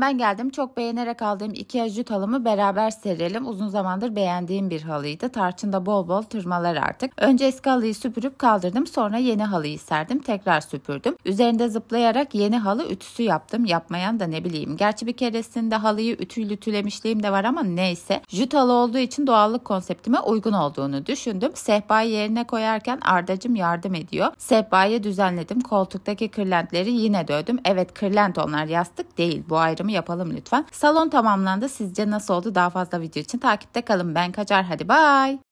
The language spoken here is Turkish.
Ben geldim çok beğenerek aldığım iki ajut halımı beraber serelim. Uzun zamandır beğendiğim bir halıydı. Tarçında bol bol tırmalar artık. Önce eski halıyı süpürüp kaldırdım. Sonra yeni halıyı serdim. Tekrar süpürdüm. Üzerinde zıplayarak yeni halı ütüsü yaptım. Yapmayan da ne bileyim. Gerçi bir keresinde halıyı ütüyle ütülemişliğim de var ama neyse. Jüt halı olduğu için doğallık konseptime uygun olduğunu düşündüm. Sehpayı yerine koyarken Ardacım yardım ediyor. Sehpayı düzenledim. Koltuktaki kırlentleri yine dövdüm. Evet kırlent onlar yastık değil. Bu ayrım bölümü yapalım lütfen. Salon tamamlandı. Sizce nasıl oldu? Daha fazla video için takipte kalın. Ben kaçar. Hadi bay.